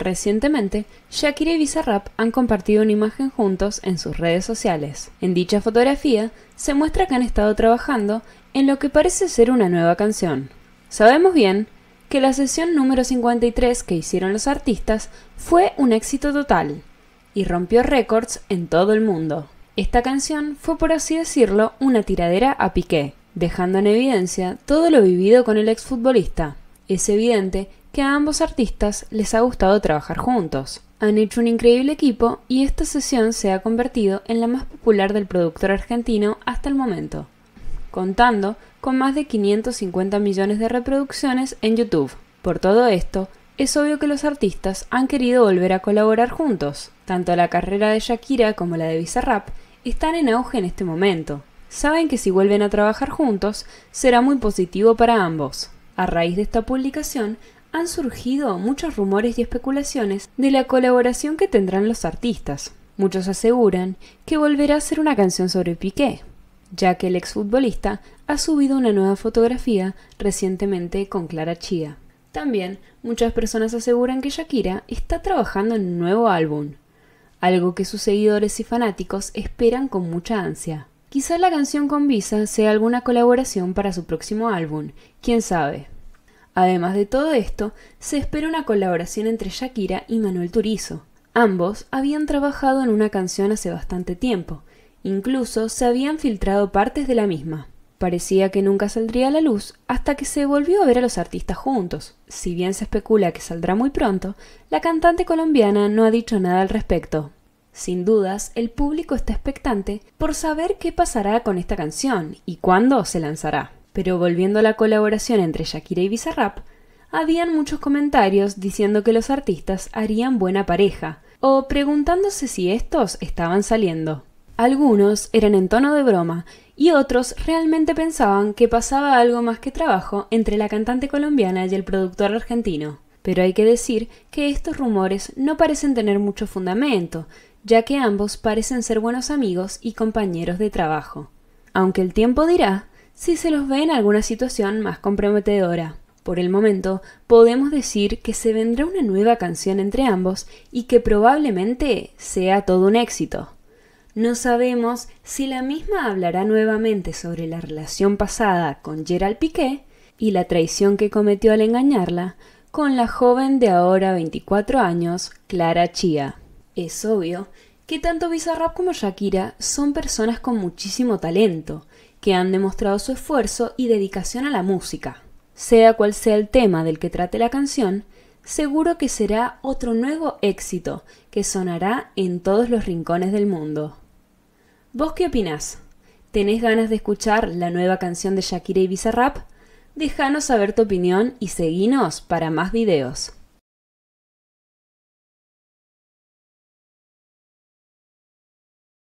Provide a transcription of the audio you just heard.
Recientemente, Shakira y Bizarrap han compartido una imagen juntos en sus redes sociales. En dicha fotografía se muestra que han estado trabajando en lo que parece ser una nueva canción. Sabemos bien que la sesión número 53 que hicieron los artistas fue un éxito total y rompió récords en todo el mundo. Esta canción fue, por así decirlo, una tiradera a Piqué, dejando en evidencia todo lo vivido con el exfutbolista. Es evidente que a ambos artistas les ha gustado trabajar juntos. Han hecho un increíble equipo y esta sesión se ha convertido en la más popular del productor argentino hasta el momento, contando con más de 550 millones de reproducciones en YouTube. Por todo esto, es obvio que los artistas han querido volver a colaborar juntos. Tanto la carrera de Shakira como la de Bizarrap están en auge en este momento. Saben que si vuelven a trabajar juntos será muy positivo para ambos. A raíz de esta publicación, han surgido muchos rumores y especulaciones de la colaboración que tendrán los artistas. Muchos aseguran que volverá a ser una canción sobre Piqué, ya que el exfutbolista ha subido una nueva fotografía recientemente con Clara Chía. También muchas personas aseguran que Shakira está trabajando en un nuevo álbum, algo que sus seguidores y fanáticos esperan con mucha ansia. Quizá la canción con Visa sea alguna colaboración para su próximo álbum, quién sabe. Además de todo esto, se espera una colaboración entre Shakira y Manuel Turizo. Ambos habían trabajado en una canción hace bastante tiempo, incluso se habían filtrado partes de la misma. Parecía que nunca saldría a la luz hasta que se volvió a ver a los artistas juntos. Si bien se especula que saldrá muy pronto, la cantante colombiana no ha dicho nada al respecto. Sin dudas, el público está expectante por saber qué pasará con esta canción y cuándo se lanzará. Pero volviendo a la colaboración entre Shakira y Bizarrap, habían muchos comentarios diciendo que los artistas harían buena pareja, o preguntándose si estos estaban saliendo. Algunos eran en tono de broma y otros realmente pensaban que pasaba algo más que trabajo entre la cantante colombiana y el productor argentino. Pero hay que decir que estos rumores no parecen tener mucho fundamento, ya que ambos parecen ser buenos amigos y compañeros de trabajo. Aunque el tiempo dirá si se los ve en alguna situación más comprometedora. Por el momento, podemos decir que se vendrá una nueva canción entre ambos y que probablemente sea todo un éxito. No sabemos si la misma hablará nuevamente sobre la relación pasada con Gerald Piqué y la traición que cometió al engañarla con la joven de ahora 24 años, Clara Chia. Es obvio que tanto Bizarrap como Shakira son personas con muchísimo talento que han demostrado su esfuerzo y dedicación a la música. Sea cual sea el tema del que trate la canción, seguro que será otro nuevo éxito que sonará en todos los rincones del mundo. ¿Vos qué opinás? ¿Tenés ganas de escuchar la nueva canción de Shakira y Bizarrap? Déjanos saber tu opinión y seguinos para más videos.